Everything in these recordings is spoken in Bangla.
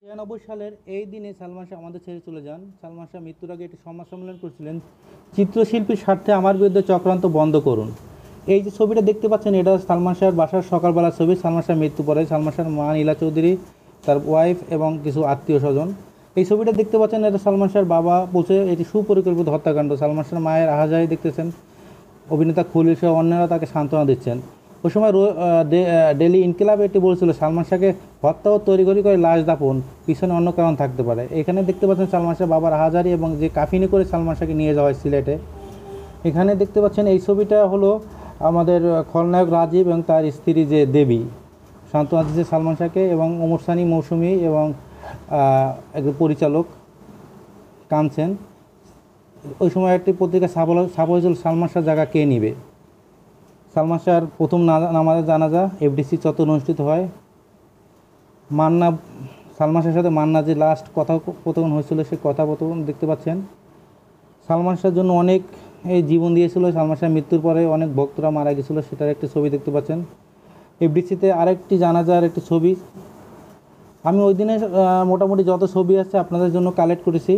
ছিয়ানব্বই সালের এই দিনে সালমান শাহ আমাদের ছেড়ে চলে যান সালমান শাহ মৃত্যুর আগে একটি সমাজ সম্মেলন করেছিলেন চিত্রশিল্পীর স্বার্থে আমার বিরুদ্ধে চক্রান্ত বন্ধ করুন এই যে ছবিটা দেখতে পাচ্ছেন এটা সালমান শাহের বাসার সকালবেলার ছবি সালমান শাহ মৃত্যু পরে সালমান শাহের মা নীলা চৌধুরী তার ওয়াইফ এবং কিছু আত্মীয় স্বজন এই ছবিটা দেখতে পাচ্ছেন এটা সালমান শাহের বাবা বলছে এটি সুপরিকল্পিত হত্যাকাণ্ড সালমান শাহের মায়ের আহাজারি দেখতেছেন অভিনেতা খুলিল সহ অন্যরা তাকে সান্ত্বনা দিচ্ছেন ওই সময় ডেলি ইনকিলাব এটি বলছিল সালমান শাহকে হত্যা ও তৈরি করে লাশ দাপন পিছনে অন্য কারণ থাকতে পারে এখানে দেখতে পাচ্ছেন সালমান শাহ বাবার হাজারি এবং যে কাফিনি করে সালমান শাহকে নিয়ে যাওয়া হয় সিলেটে এখানে দেখতে পাচ্ছেন এই ছবিটা হলো আমাদের খলনায়ক রাজীব এবং তার স্ত্রী যে দেবী শান্ত আজিজে সালমান শাহকে এবং ওমর সানি মৌসুমি এবং একজন পরিচালক কামছেন ওই সময় একটি পত্রিকা ছাপা ছাপা হয়েছিল সালমান শাহ জায়গা কে নিবে সালমান শাহর প্রথম নামাজে জানাজা এফডিসি চত্বর অনুষ্ঠিত হয় মান্না সালমান শাহের সাথে মান্না যে লাস্ট কথা কথোপকথন হয়েছিল সে কথোপকথন দেখতে পাচ্ছেন সালমান শাহের জন্য অনেক এই জীবন দিয়েছিল সালমান শাহ মৃত্যুর পরে অনেক ভক্তরা মারা গেছিলো সেটার একটি ছবি দেখতে পাচ্ছেন এফডিসিতে আরেকটি জানাজার একটি ছবি আমি ওই দিনে মোটামুটি যত ছবি আছে আপনাদের জন্য কালেক্ট করেছি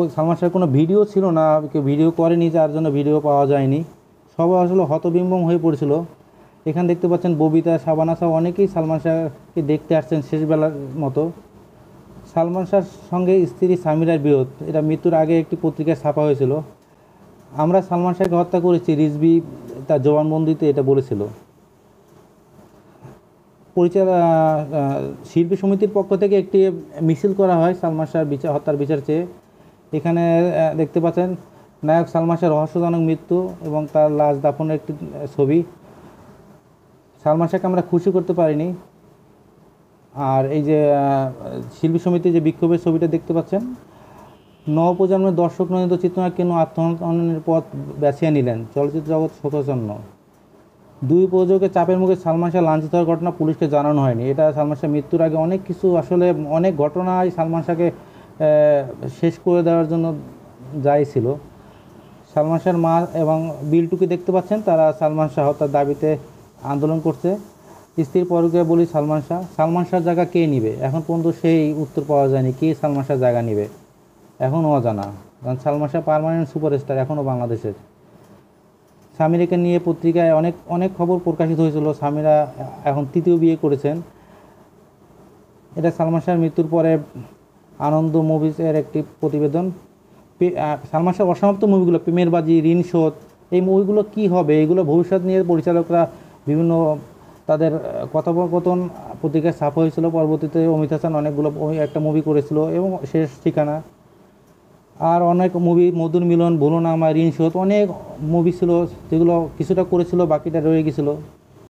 ওই সালমান শাহের কোনো ভিডিও ছিল না কেউ ভিডিও করেনি যার জন্য ভিডিও পাওয়া যায়নি সবাই আসলে হতবিম্বম হয়ে পড়েছিল এখানে দেখতে পাচ্ছেন ববিতা শাবানা শাহ অনেকেই সালমান শাহকে দেখতে আসছেন শেষবেলার মতো সালমান শাহর সঙ্গে স্ত্রী সামিরার বিরোধ এটা মৃত্যুর আগে একটি পত্রিকায় ছাপা হয়েছিল আমরা সালমান শাহকে হত্যা করেছি রিজবি তার জবানবন্দিতে এটা বলেছিল পরিচাল শিল্পী সমিতির পক্ষ থেকে একটি মিছিল করা হয় সালমান শাহর বিচার হত্যার বিচার চেয়ে এখানে দেখতে পাচ্ছেন নায়ক সালমাসের রহস্যজনক মৃত্যু এবং তার লাশ দাফনের একটি ছবি সালমান আমরা খুশি করতে পারিনি আর এই যে শিল্পী সমিতির যে বিক্ষোভের ছবিটা দেখতে পাচ্ছেন নবপ্রজন্মের দর্শক নয়িত চিত্রনায়ক কেন আত্মহননের পথ বেছিয়ে নিলেন চলচ্চিত্র জগৎ শোকচন্ন দুই প্রযোগে চাপের মুখে সালমান শাহ লাঞ্ছিত হওয়ার ঘটনা পুলিশকে জানানো হয়নি এটা সালমান শাহ মৃত্যুর আগে অনেক কিছু আসলে অনেক ঘটনায় সালমান শাহকে শেষ করে দেওয়ার জন্য যাই ছিল সালমান শাহের মা এবং বিলটুকে দেখতে পাচ্ছেন তারা সালমান শাহ তার দাবিতে আন্দোলন করছে স্ত্রীর পরকে বলি সালমান শাহ সালমান শাহর জায়গা কে নিবে এখন পর্যন্ত সেই উত্তর পাওয়া যায়নি কে সালমান শাহ জায়গা নিবে এখন অজানা কারণ সালমান শাহ পারমানেন্ট সুপারস্টার এখনও বাংলাদেশের স্বামীরাকে নিয়ে পত্রিকায় অনেক অনেক খবর প্রকাশিত হয়েছিল স্বামীরা এখন তৃতীয় বিয়ে করেছেন এটা সালমান শাহের মৃত্যুর পরে আনন্দ মুভিজের একটি প্রতিবেদন সালমান শাহ অসমাপ্ত মুভিগুলো প্রেমের বাজি ঋণ শোধ এই মুভিগুলো কি হবে এগুলো ভবিষ্যৎ নিয়ে পরিচালকরা বিভিন্ন তাদের কথোপকথন পত্রিকায় ছাপ হয়েছিল পরবর্তীতে অমিত হাসান অনেকগুলো একটা মুভি করেছিল এবং শেষ ঠিকানা আর অনেক মুভি মধুর মিলন ভুলো আমার ঋণ শোধ অনেক মুভি ছিল যেগুলো কিছুটা করেছিল বাকিটা রয়ে গেছিলো